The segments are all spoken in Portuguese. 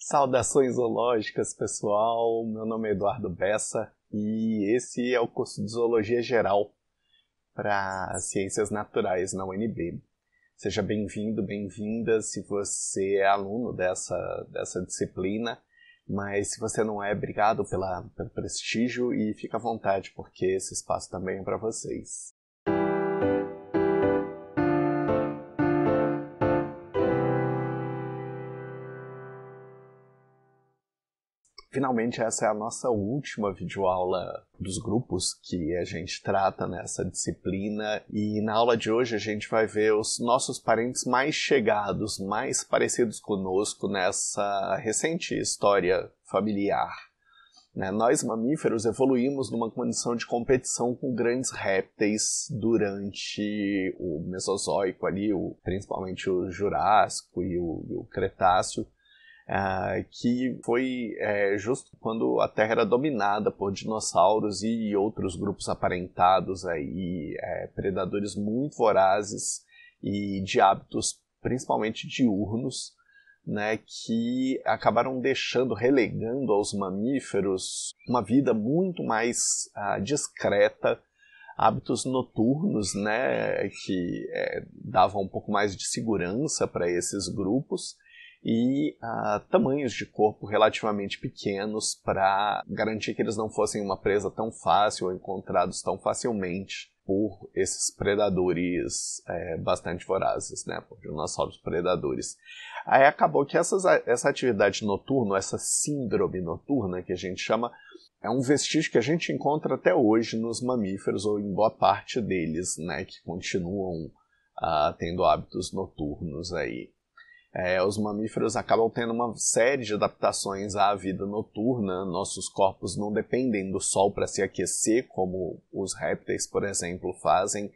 Saudações zoológicas, pessoal. Meu nome é Eduardo Bessa e esse é o curso de Zoologia Geral para Ciências Naturais na UNB. Seja bem-vindo, bem-vinda se você é aluno dessa, dessa disciplina, mas se você não é, obrigado pela, pelo prestígio e fica à vontade, porque esse espaço também é para vocês. finalmente essa é a nossa última videoaula dos grupos que a gente trata nessa disciplina e na aula de hoje a gente vai ver os nossos parentes mais chegados, mais parecidos conosco nessa recente história familiar. Né? Nós mamíferos evoluímos numa condição de competição com grandes répteis durante o Mesozoico ali, o, principalmente o Jurássico e o, e o Cretáceo Uh, que foi é, justo quando a Terra era dominada por dinossauros e outros grupos aparentados aí, é, predadores muito vorazes e de hábitos principalmente diurnos, né, que acabaram deixando, relegando aos mamíferos uma vida muito mais uh, discreta, hábitos noturnos, né, que é, davam um pouco mais de segurança para esses grupos, e uh, tamanhos de corpo relativamente pequenos para garantir que eles não fossem uma presa tão fácil ou encontrados tão facilmente por esses predadores é, bastante vorazes, né, por dinossauros predadores. Aí acabou que essas, essa atividade noturna, essa síndrome noturna que a gente chama, é um vestígio que a gente encontra até hoje nos mamíferos ou em boa parte deles, né, que continuam uh, tendo hábitos noturnos aí. É, os mamíferos acabam tendo uma série de adaptações à vida noturna, nossos corpos não dependem do sol para se aquecer, como os répteis, por exemplo, fazem.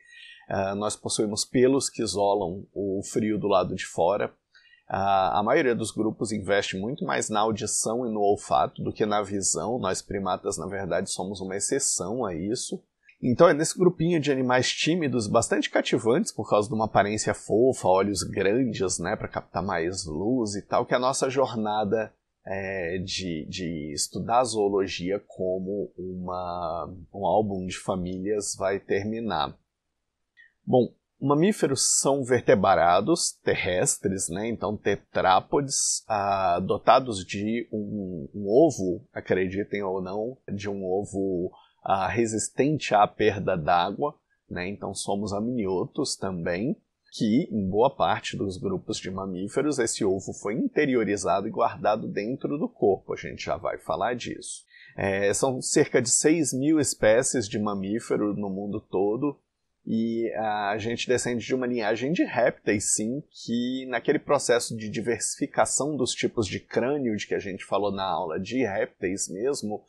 Uh, nós possuímos pelos que isolam o frio do lado de fora. Uh, a maioria dos grupos investe muito mais na audição e no olfato do que na visão. Nós primatas, na verdade, somos uma exceção a isso. Então é nesse grupinho de animais tímidos, bastante cativantes por causa de uma aparência fofa, olhos grandes, né, para captar mais luz e tal, que é a nossa jornada é, de, de estudar zoologia como uma, um álbum de famílias vai terminar. Bom, mamíferos são vertebrados terrestres, né? então tetrápodes, ah, dotados de um, um, ovo, acreditem ou não, de um ovo ah, resistente à perda d'água, né? então somos amniotos também, que em boa parte dos grupos de mamíferos esse ovo foi interiorizado e guardado dentro do corpo, a gente já vai falar disso. É, são cerca de 6 mil espécies de mamífero no mundo todo, e a gente descende de uma linhagem de répteis, sim, que naquele processo de diversificação dos tipos de crânio de que a gente falou na aula de répteis mesmo,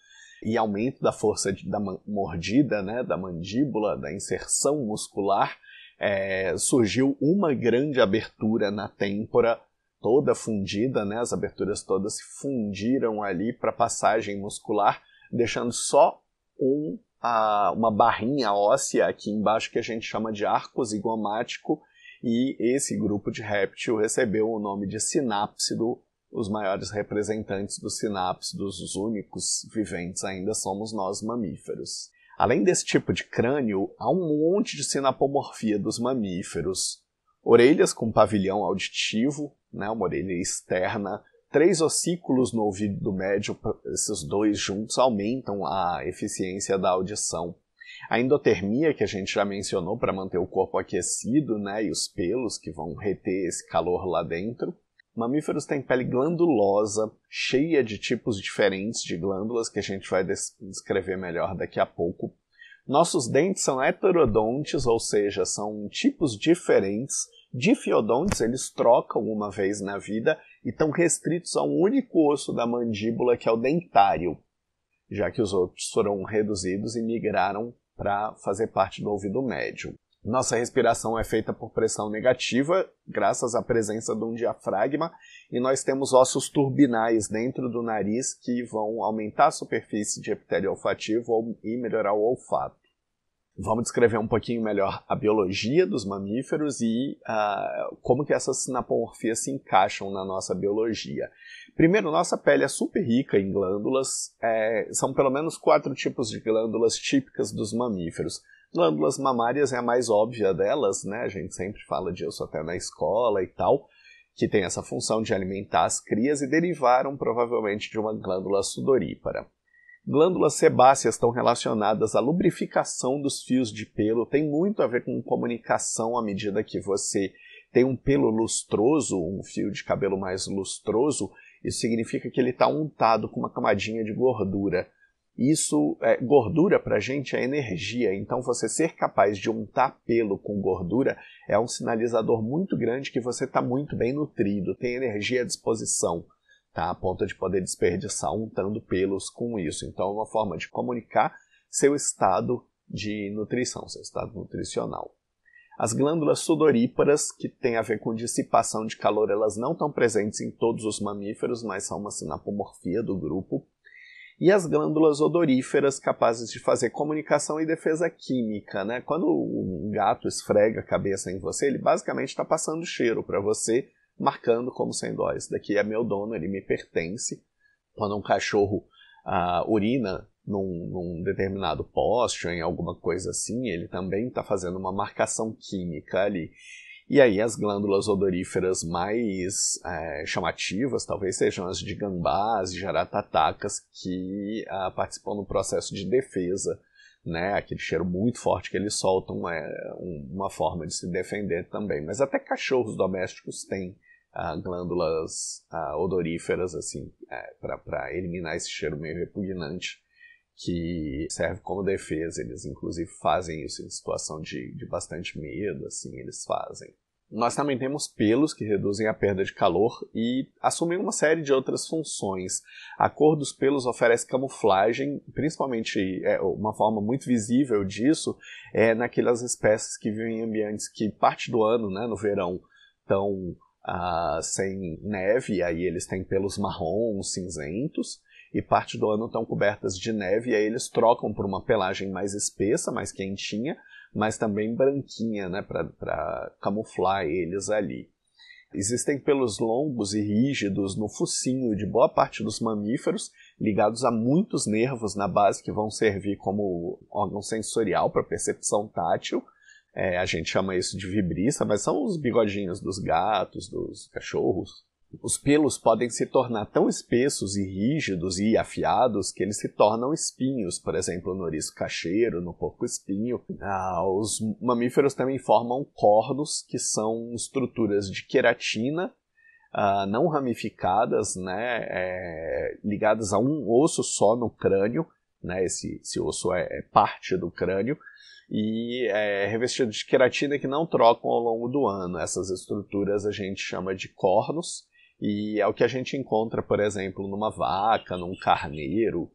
e aumento da força de, da mordida, né, da mandíbula, da inserção muscular, é, surgiu uma grande abertura na têmpora, toda fundida, né, as aberturas todas se fundiram ali para passagem muscular, deixando só um, a, uma barrinha óssea aqui embaixo que a gente chama de arco zigomático, e esse grupo de réptil recebeu o nome de sinápsido os maiores representantes dos sinápsidos, dos únicos viventes ainda somos nós mamíferos. Além desse tipo de crânio, há um monte de sinapomorfia dos mamíferos. Orelhas com pavilhão auditivo, né, uma orelha externa, três ossículos no ouvido do médio, esses dois juntos aumentam a eficiência da audição. A endotermia, que a gente já mencionou para manter o corpo aquecido, né, e os pelos que vão reter esse calor lá dentro. Mamíferos têm pele glandulosa, cheia de tipos diferentes de glândulas, que a gente vai descrever melhor daqui a pouco. Nossos dentes são heterodontes, ou seja, são tipos diferentes. de fiodontes, eles trocam uma vez na vida e estão restritos a um único osso da mandíbula, que é o dentário, já que os outros foram reduzidos e migraram para fazer parte do ouvido médio. Nossa respiração é feita por pressão negativa, graças à presença de um diafragma, e nós temos ossos turbinais dentro do nariz que vão aumentar a superfície de epitélio olfativo e melhorar o olfato. Vamos descrever um pouquinho melhor a biologia dos mamíferos e uh, como que essas sinapomorfias se encaixam na nossa biologia. Primeiro, nossa pele é super rica em glândulas, é, são pelo menos quatro tipos de glândulas típicas dos mamíferos. Glândulas mamárias é a mais óbvia delas, né? A gente sempre fala disso até na escola e tal, que tem essa função de alimentar as crias e derivaram provavelmente de uma glândula sudorípara. Glândulas sebáceas estão relacionadas à lubrificação dos fios de pelo, tem muito a ver com comunicação à medida que você tem um pelo lustroso, um fio de cabelo mais lustroso, isso significa que ele está untado com uma camadinha de gordura. Isso, é, gordura para a gente é energia, então você ser capaz de untar pelo com gordura é um sinalizador muito grande que você está muito bem nutrido, tem energia à disposição, tá? a ponto de poder desperdiçar untando pelos com isso. Então é uma forma de comunicar seu estado de nutrição, seu estado nutricional. As glândulas sudoríparas, que tem a ver com dissipação de calor, elas não estão presentes em todos os mamíferos, mas são uma sinapomorfia do grupo e as glândulas odoríferas capazes de fazer comunicação e defesa química. Né? Quando um gato esfrega a cabeça em você, ele basicamente está passando cheiro para você, marcando como sendo: ó, esse daqui é meu dono, ele me pertence. Quando um cachorro uh, urina num, num, determinado poste ou em alguma coisa assim, ele também está fazendo uma marcação química ali. E aí as glândulas odoríferas mais é, chamativas talvez sejam as de gambás e jaratatacas que ah, participam do processo de defesa, né? Aquele cheiro muito forte que eles soltam é uma forma de se defender também. Mas até cachorros domésticos têm ah, glândulas ah, odoríferas assim é, eh, para eliminar esse cheiro meio repugnante que serve como defesa. Eles, inclusive, fazem isso em situação de, de bastante medo, assim, eles fazem. Nós também temos pelos que reduzem a perda de calor e assumem uma série de outras funções. A cor dos pelos oferece camuflagem, principalmente é, uma forma muito visível disso é naquelas espécies que vivem em ambientes que parte do ano, né, no verão, estão ah, sem neve, aí eles têm pelos marrons, cinzentos, e parte do ano estão cobertas de neve, e aí eles trocam por uma pelagem mais espessa, mais quentinha, mas também branquinha, né, para camuflar eles ali. Existem pelos longos e rígidos no focinho de boa parte dos mamíferos, ligados a muitos nervos na base que vão servir como órgão sensorial para percepção tátil. É, a gente chama isso de vibriça, mas são os bigodinhos dos gatos, dos cachorros, os pelos podem se tornar tão espessos e rígidos e afiados que eles se tornam espinhos, por exemplo, no oriço cacheiro, no porco espinho. Ah, os mamíferos também formam cornos, que são estruturas de queratina ah, não ramificadas, né, é, ligadas a um osso só no crânio, né, esse, esse osso é, é parte do crânio, e é revestido de queratina que não trocam ao longo do ano. Essas estruturas a gente chama de cornos e é o que a gente encontra, por exemplo, numa vaca, num carneiro.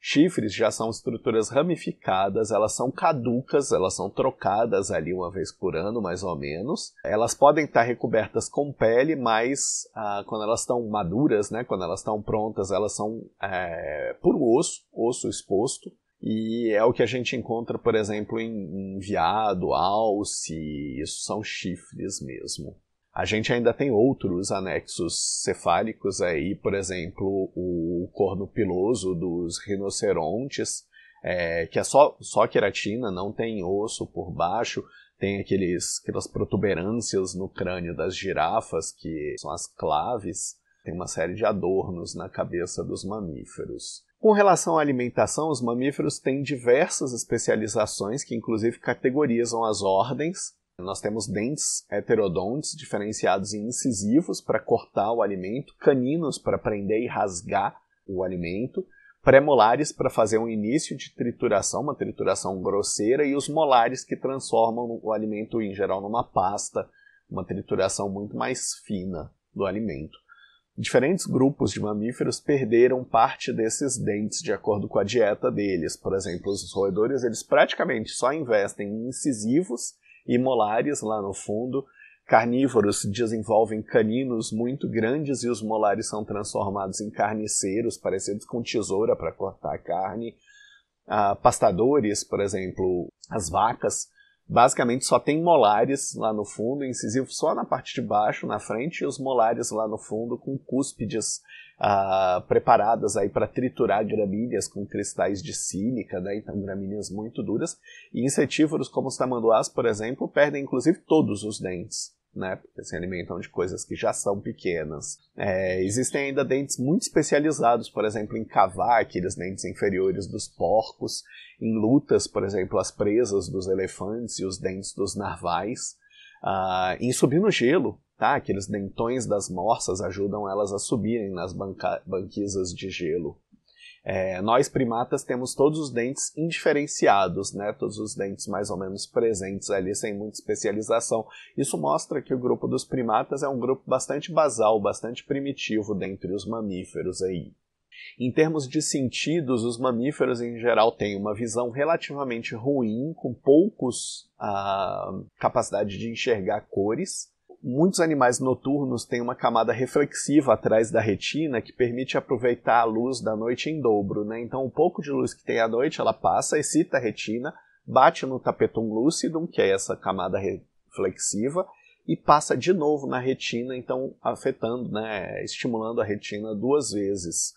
Chifres já são estruturas ramificadas, elas são caducas, elas são trocadas ali uma vez por ano, mais ou menos. Elas podem estar recobertas com pele, mas ah, quando elas estão maduras, né, quando elas estão prontas, elas são é, por osso, osso exposto. E é o que a gente encontra, por exemplo, em, em viado, alce, isso são chifres mesmo. A gente ainda tem outros anexos cefálicos aí, por exemplo, o corno piloso dos rinocerontes, é, que é só, só queratina, não tem osso por baixo, tem aqueles, aquelas protuberâncias no crânio das girafas, que são as claves, tem uma série de adornos na cabeça dos mamíferos. Com relação à alimentação, os mamíferos têm diversas especializações que, inclusive, categorizam as ordens nós temos dentes heterodontes diferenciados em incisivos para cortar o alimento, caninos para prender e rasgar o alimento, premolares para fazer um início de trituração, uma trituração grosseira, e os molares que transformam o alimento em geral numa pasta, uma trituração muito mais fina do alimento. Diferentes grupos de mamíferos perderam parte desses dentes de acordo com a dieta deles. Por exemplo, os roedores eles praticamente só investem em incisivos e molares lá no fundo. Carnívoros desenvolvem caninos muito grandes e os molares são transformados em carniceiros, parecidos com tesoura para cortar a carne. Ah, pastadores, por exemplo, as vacas basicamente só tem molares lá no fundo, incisivo só na parte de baixo, na frente, e os molares lá no fundo com cúspides ah, preparadas aí para triturar gramíneas com cristais de sílica, né? então gramíneas muito duras. E insetívoros como os tamanduás, por exemplo, perdem inclusive todos os dentes né? Porque se alimentam de coisas que já são pequenas. É, existem ainda dentes muito especializados, por exemplo, em cavar aqueles dentes inferiores dos porcos, em lutas, por exemplo, as presas dos elefantes e os dentes dos narvais, uh, em subir no gelo, tá? Aqueles dentões das morsas ajudam elas a subirem nas banquisas de gelo. É, nós primatas temos todos os dentes indiferenciados, né? todos os dentes mais ou menos presentes ali, sem muita especialização. Isso mostra que o grupo dos primatas é um grupo bastante basal, bastante primitivo dentre os mamíferos aí. Em termos de sentidos, os mamíferos em geral têm uma visão relativamente ruim, com poucos a ah, capacidade de enxergar cores muitos animais noturnos têm uma camada reflexiva atrás da retina que permite aproveitar a luz da noite em dobro, né? Então, um pouco de luz que tem à noite, ela passa, excita a retina, bate no tapetum lucidum, que é essa camada reflexiva, e passa de novo na retina, então afetando, né, estimulando a retina duas vezes.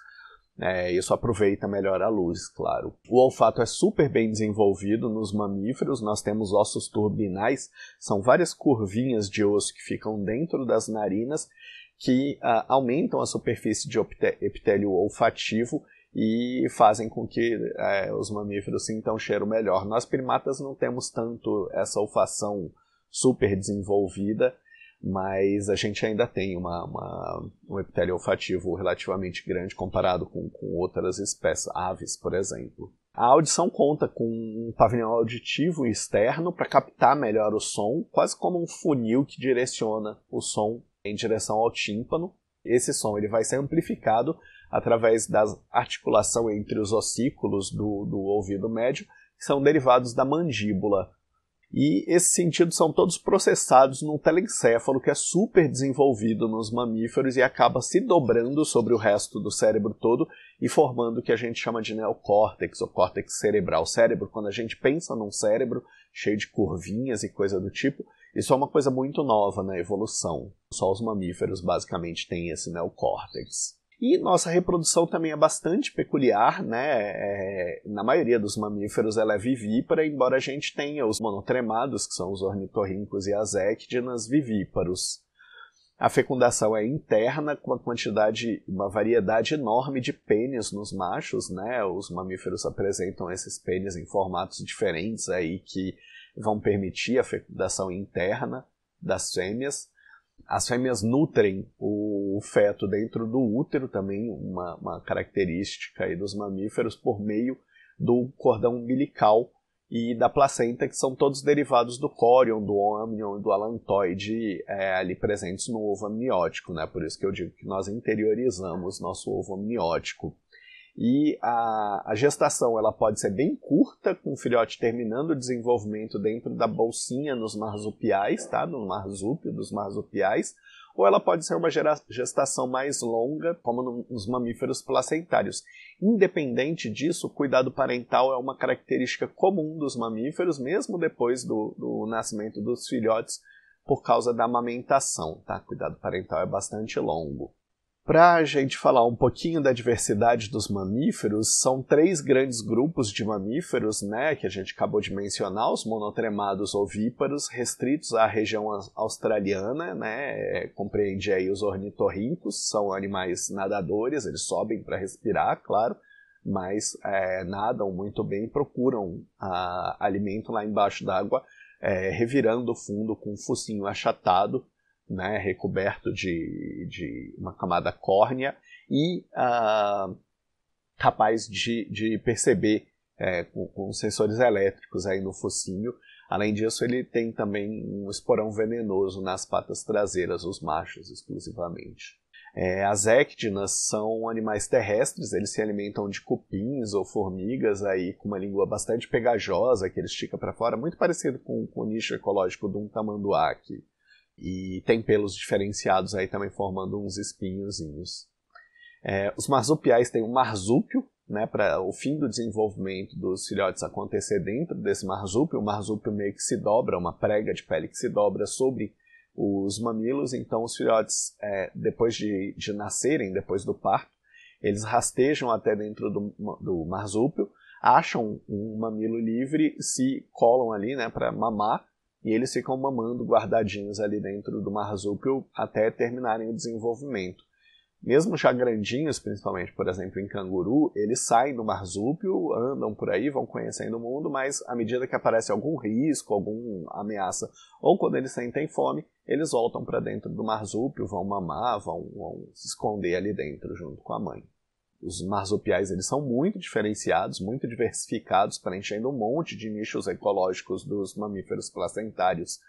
É, isso aproveita melhor a luz, claro. O olfato é super bem desenvolvido nos mamíferos, nós temos ossos turbinais, são várias curvinhas de osso que ficam dentro das narinas que ah, aumentam a superfície de epitélio olfativo e fazem com que é, os mamíferos sintam cheiro melhor. Nós primatas não temos tanto essa olfação super desenvolvida, mas a gente ainda tem uma, uma, um epitélio olfativo relativamente grande comparado com, com outras espécies, aves, por exemplo. A audição conta com um pavilhão auditivo externo para captar melhor o som, quase como um funil que direciona o som em direção ao tímpano. Esse som ele vai ser amplificado através da articulação entre os ossículos do, do ouvido médio, que são derivados da mandíbula, e esses sentidos são todos processados num telencéfalo que é super desenvolvido nos mamíferos e acaba se dobrando sobre o resto do cérebro todo e formando o que a gente chama de neocórtex ou córtex cerebral. O cérebro, quando a gente pensa num cérebro cheio de curvinhas e coisa do tipo, isso é uma coisa muito nova na evolução. Só os mamíferos basicamente têm esse neocórtex. E nossa reprodução também é bastante peculiar, né? É, na maioria dos mamíferos ela é vivípara, embora a gente tenha os monotremados, que são os ornitorrincos e as ectinas vivíparos. A fecundação é interna, com uma quantidade, uma variedade enorme de pênis nos machos, né? Os mamíferos apresentam esses pênis em formatos diferentes aí que vão permitir a fecundação interna das fêmeas. As fêmeas nutrem o feto dentro do útero, também uma, uma característica aí dos mamíferos, por meio do cordão umbilical e da placenta, que são todos derivados do córion, do âmion e do alantoide é, ali presentes no ovo amniótico, né? Por isso que eu digo que nós interiorizamos nosso ovo amniótico. E a, a, gestação ela pode ser bem curta, com o filhote terminando o desenvolvimento dentro da bolsinha nos marsupiais, tá? No marsúpio dos marsupiais, ou ela pode ser uma gestação mais longa, como nos mamíferos placentários. Independente disso, o cuidado parental é uma característica comum dos mamíferos, mesmo depois do, do nascimento dos filhotes, por causa da amamentação, tá? Cuidado parental é bastante longo. Para a gente falar um pouquinho da diversidade dos mamíferos, são três grandes grupos de mamíferos, né, que a gente acabou de mencionar, os monotremados ovíparos, restritos à região australiana, né, é, compreende aí os ornitorrincos, são animais nadadores, eles sobem para respirar, claro, mas é, nadam muito bem, procuram a, alimento lá embaixo d'água, é, revirando o fundo com o focinho achatado, né, recoberto de, de uma camada córnea e ah, capaz de, de perceber é, com, com, sensores elétricos aí no focinho. Além disso, ele tem também um esporão venenoso nas patas traseiras, os machos exclusivamente. É, as éctinas são animais terrestres, eles se alimentam de cupins ou formigas aí com uma língua bastante pegajosa que ele estica para fora, muito parecido com, com o nicho ecológico de um tamanduá aqui e tem pelos diferenciados aí também formando uns espinhozinhos. É, os marsupiais têm um marsúpio, né, para o fim do desenvolvimento dos filhotes acontecer dentro desse marsúpio. O marsúpio meio que se dobra, uma prega de pele que se dobra sobre os mamilos. Então, os filhotes, é, depois de, de nascerem, depois do parto, eles rastejam até dentro do, do marsúpio, acham um mamilo livre, se colam ali né, para mamar e eles ficam mamando guardadinhos ali dentro do marsúpio até terminarem o desenvolvimento. Mesmo já grandinhos, principalmente, por exemplo, em canguru, eles saem do marsúpio, andam por aí, vão conhecendo o mundo, mas à medida que aparece algum risco, alguma ameaça, ou quando eles sentem fome, eles voltam para dentro do marsúpio, vão mamar, vão, vão se esconder ali dentro junto com a mãe. Os marsupiais eles são muito diferenciados, muito diversificados, preenchendo um monte de nichos ecológicos dos mamíferos placentários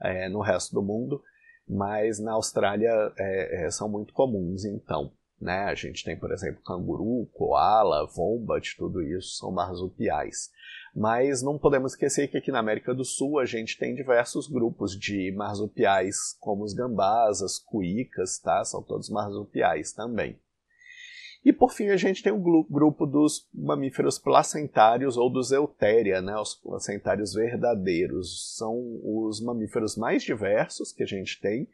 é, no resto do mundo, mas na Austrália é, é são muito comuns então. Né? A gente tem, por exemplo, canguru, koala, wombat, tudo isso são marsupiais. Mas não podemos esquecer que aqui na América do Sul a gente tem diversos grupos de marsupiais, como os gambás, as cuicas, tá? São todos marsupiais também. E por fim a gente tem o grupo dos mamíferos placentários ou dos eutéria, né? os placentários verdadeiros. São os mamíferos mais diversos que a gente tem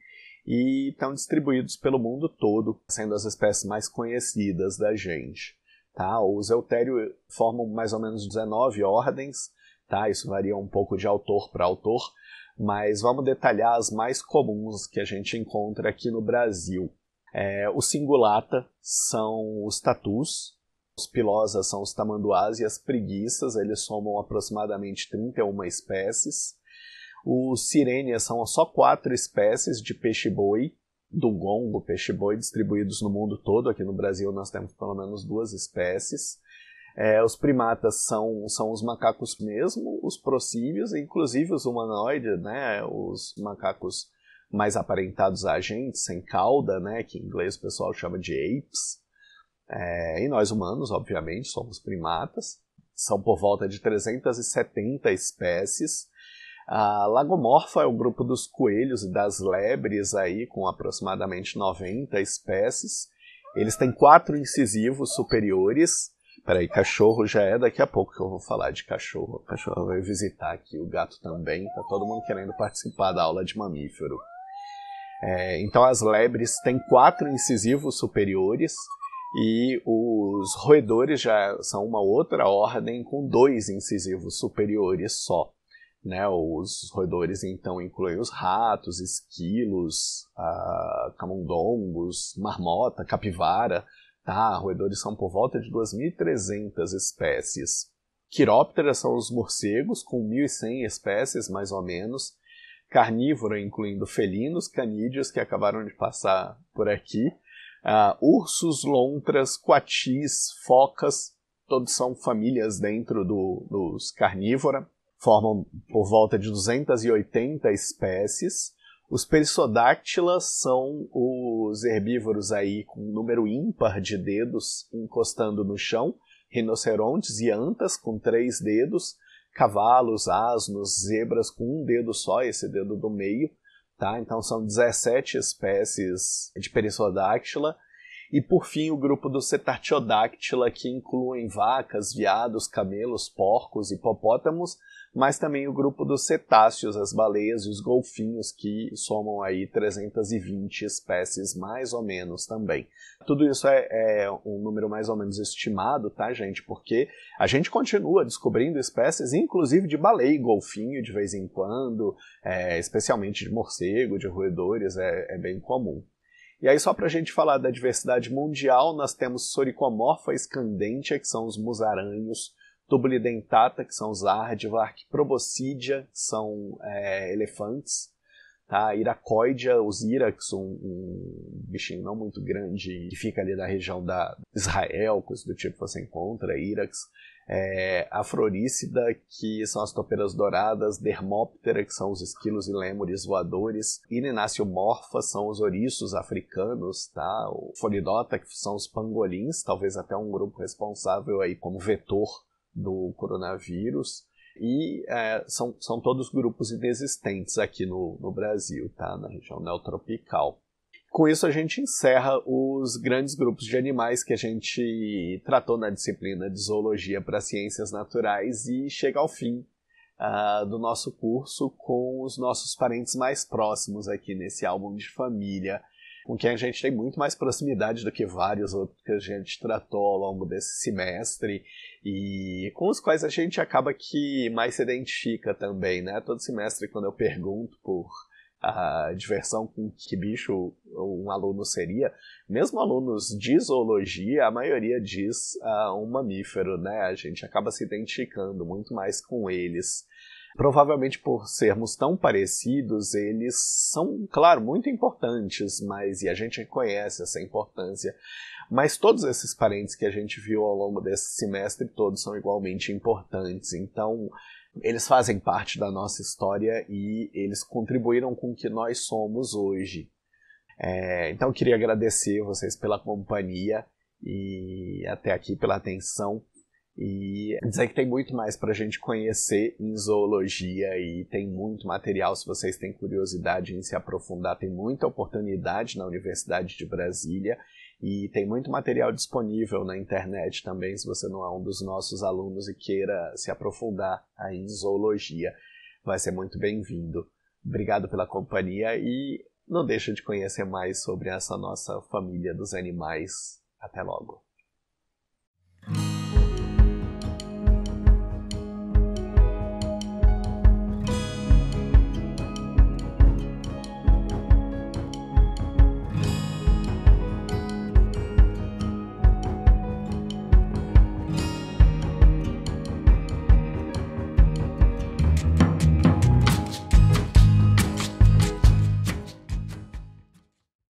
e estão distribuídos pelo mundo todo, sendo as espécies mais conhecidas da gente. Tá? Os eutério formam mais ou menos 19 ordens, tá? isso varia um pouco de autor para autor, mas vamos detalhar as mais comuns que a gente encontra aqui no Brasil. É, os singulata são os tatus, os pilosas são os tamanduás e as preguiças, eles somam aproximadamente 31 espécies. Os sirênias são só quatro espécies de peixe-boi, do gongo peixe-boi, distribuídos no mundo todo. Aqui no Brasil nós temos pelo menos duas espécies. É, os primatas são, são os macacos mesmo, os procíbios, inclusive os humanoides, né, os macacos mais aparentados a gente, sem cauda, né, que em inglês o pessoal chama de apes. É, e nós humanos, obviamente, somos primatas. São por volta de 370 espécies. A lagomorfa é o grupo dos coelhos e das lebres aí, com aproximadamente 90 espécies. Eles têm quatro incisivos superiores. Peraí, cachorro já é daqui a pouco que eu vou falar de cachorro. O cachorro vai visitar aqui, o gato também. Tá todo mundo querendo participar da aula de mamífero. É, então as lebres têm quatro incisivos superiores e os roedores já são uma outra ordem com dois incisivos superiores só. Né? Os roedores então incluem os ratos, esquilos, camundongos, marmota, capivara. Tá? Roedores são por volta de 2.300 espécies. Quirópteras são os morcegos, com 1.100 espécies mais ou menos carnívora, incluindo felinos, canídeos, que acabaram de passar por aqui, uh, ursos, lontras, coatis, focas, todos são famílias dentro do, dos carnívora, formam por volta de 280 espécies. Os perissodáctilas são os herbívoros aí com um número ímpar de dedos encostando no chão, rinocerontes e antas com três dedos, cavalos, asnos, zebras com um dedo só, esse dedo do meio, tá? Então são 17 espécies de Perissodactyla. E por fim, o grupo do Cetartiodactyla, que incluem vacas, viados, camelos, porcos, hipopótamos, mas também o grupo dos cetáceos, as baleias e os golfinhos, que somam aí 320 espécies mais ou menos também. Tudo isso é, é um número mais ou menos estimado, tá, gente? Porque a gente continua descobrindo espécies, inclusive de baleia e golfinho de vez em quando, é, especialmente de morcego, de roedores, é, é bem comum. E aí, só para a gente falar da diversidade mundial, nós temos Soricomorfa escandente, que são os musaranhos, tubulidentata, que são os aardvark, proboscidia, são é, elefantes, tá? Iracoidia, os irax, um, um, bichinho não muito grande que fica ali na região da Israel, coisa do tipo que você encontra, irax. É, afrorícida, que são as toperas douradas, dermóptera, que são os esquilos e lêmures voadores, irináceo-morfa, são os ouriços africanos, tá? O folidota, que são os pangolins, talvez até um grupo responsável aí como vetor do coronavírus. E é, são, são todos grupos inexistentes aqui no, no Brasil, tá? na região neotropical. Com isso, a gente encerra os grandes grupos de animais que a gente tratou na disciplina de Zoologia para Ciências Naturais e chega ao fim uh, do nosso curso com os nossos parentes mais próximos aqui nesse álbum de família com quem a gente tem muito mais proximidade do que vários outros que a gente tratou ao longo desse semestre e com os quais a gente acaba que mais se identifica também, né? Todo semestre, quando eu pergunto por a diversão com que bicho um aluno seria, mesmo alunos de zoologia, a maioria diz uh, um mamífero, né? A gente acaba se identificando muito mais com eles. Provavelmente por sermos tão parecidos, eles são, claro, muito importantes, mas e a gente reconhece essa importância. Mas todos esses parentes que a gente viu ao longo desse semestre, todos são igualmente importantes. Então, eles fazem parte da nossa história e eles contribuíram com o que nós somos hoje. É, então, eu queria agradecer vocês pela companhia e até aqui pela atenção e dizer que tem muito mais para a gente conhecer em zoologia e tem muito material se vocês têm curiosidade em se aprofundar, tem muita oportunidade na Universidade de Brasília e tem muito material disponível na internet também, se você não é um dos nossos alunos e queira se aprofundar aí em zoologia. Vai ser muito bem-vindo. Obrigado pela companhia e não deixa de conhecer mais sobre essa nossa família dos animais. Até logo.